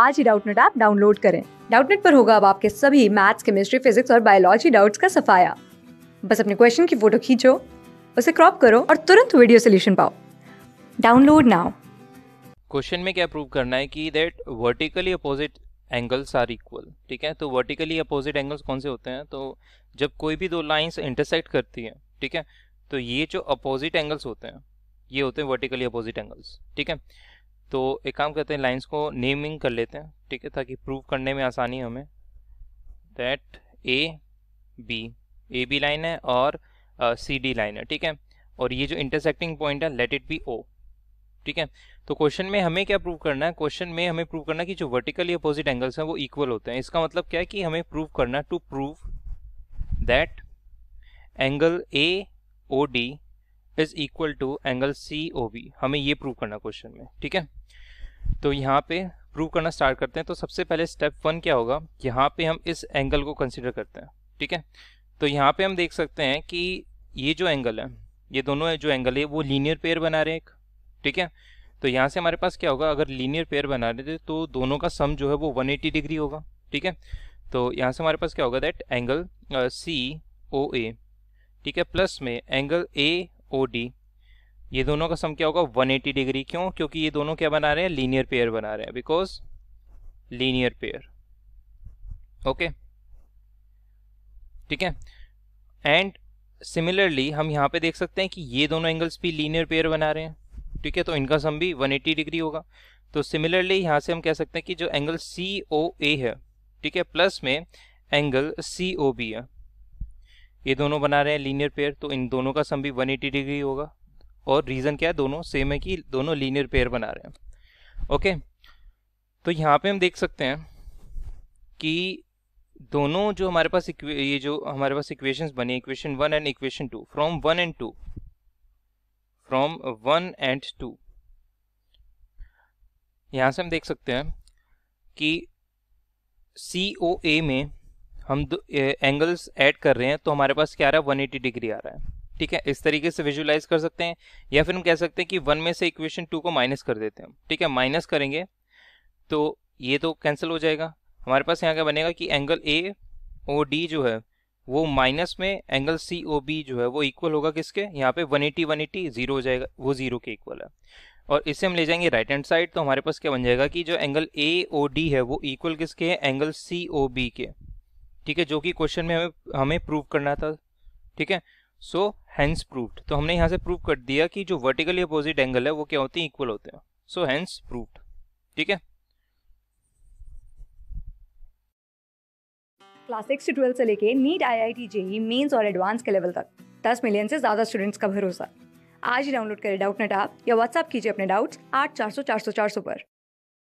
आज ही Doubtnut app download करें डाउटनेट पर होगा अब आपके सभी मैथ्स केमिस्ट्री फिजिक्स और बायोलॉजी डाउट्स का सफाया बस अपने क्वेश्चन की फोटो खींचो उसे क्रॉप करो और तुरंत वीडियो सोल्यूशन पाओ डाउनलोड नाउ क्वेश्चन में क्या प्रूव करना है कि that vertically opposite angles are equal ठीक है तो वर्टिकली अपोजिट एंगल्स कौन से होते हैं तो जब कोई भी दो लाइंस इंटरसेक्ट करती है ठीक है तो ये जो अपोजिट एंगल्स होते हैं ये होते हैं वर्टिकली अपोजिट एंगल्स ठीक है तो एक काम करते हैं लाइंस को नेमिंग कर लेते हैं ठीक है ताकि प्रूव करने में आसानी हमें that A B A B line है और सी डी लाइन है ठीक है और ये जो इंटरसेक्टिंग पॉइंट है लेट इट बी ओ ठीक है तो क्वेश्चन में हमें क्या प्रूव करना है क्वेश्चन में हमें प्रूव करना है कि जो वर्टिकली अपोजिट एंगल्स हैं वो इक्वल होते हैं इसका मतलब क्या है कि हमें प्रूव करना to prove that angle A O D is equal to angle C O B हमें ये प्रूव करना क्वेश्चन में ठीक है तो यहाँ पे प्रूव करना स्टार्ट करते हैं तो सबसे पहले स्टेप वन क्या होगा यहाँ पे हम इस एंगल को कंसिडर करते हैं ठीक है तो यहाँ पे हम देख सकते हैं कि ये जो एंगल है ये दोनों जो एंगल है वो लीनियर पेयर बना रहे हैं एक ठीक है तो यहाँ से हमारे पास क्या होगा अगर लीनियर पेयर बना रहे थे तो दोनों का सम जो है वो 180 डिग्री होगा ठीक है तो यहाँ से हमारे पास क्या होगा दैट एंगल सी ओ ए ठीक है प्लस में एंगल ए ओ डी ये दोनों का सम क्या होगा 180 डिग्री क्यों क्योंकि ये दोनों क्या बना रहे हैं लीनियर पेयर बना रहे हैं बिकॉज लीनियर पेयर ओके ठीक है एंड सिमिलरली हम यहाँ पे देख सकते हैं कि ये दोनों एंगल्स भी लीनियर पेयर बना रहे हैं ठीक है तो इनका सम भी 180 डिग्री होगा तो सिमिलरली यहाँ से हम कह सकते हैं कि जो एंगल सी ओ ए है ठीक है प्लस में एंगल सी ओ बी है ये दोनों बना रहे हैं लीनियर पेयर तो इन दोनों का सम भी 180 डिग्री होगा और रीज़न क्या है दोनों सेम है कि दोनों लीनियर पेयर बना रहे हैं ओके तो यहाँ पे हम देख सकते हैं कि दोनों जो हमारे पास ये जो हमारे पास इक्वेशंस बनी equation one and equation two from one and two from one and two यहाँ से हम देख सकते हैं कि सी ओ ए में हम एंगल्स ऐड कर रहे हैं तो हमारे पास क्या आ रहा है 180 डिग्री आ रहा है ठीक है इस तरीके से विजुलाइज कर सकते हैं या फिर हम कह सकते हैं कि वन में से इक्वेशन टू को माइनस कर देते हैं ठीक है माइनस करेंगे तो ये तो कैंसिल हो जाएगा हमारे पास यहाँ क्या बनेगा कि एंगल ए ओ डी जो है वो माइनस में एंगल सी ओ बी जो है वो इक्वल होगा किसके यहाँ पे 180 180 जीरो हो जाएगा वो जीरो के इक्वल है और इसे हम ले जाएंगे राइट हैंड साइड तो हमारे पास क्या बन जाएगा कि जो एंगल ए ओ डी है वो इक्वल किसके है एंगल सी ओ बी के ठीक है जो कि क्वेश्चन में हमें हमें प्रूव करना था ठीक है सो हैंस प्रूव्ड तो हमने यहाँ से प्रूव कर दिया कि जो वर्टिकली अपोजिट एंगल है वो क्या होते हैं इक्वल होते हैं सो हैंस प्रूव्ड ठीक है क्लास सिक्स से ट्वेल्थ से लेके NEET I I T JEE mains और एडवांस के लेवल तक दस मिलियन से ज़्यादा स्टूडेंट्स का भरोसा आज ही डाउनलोड करें डाउट नेट आप या व्हाट्सएप कीजिए अपने डाउट्स आठ चार सौ चार सौ चार सौ पर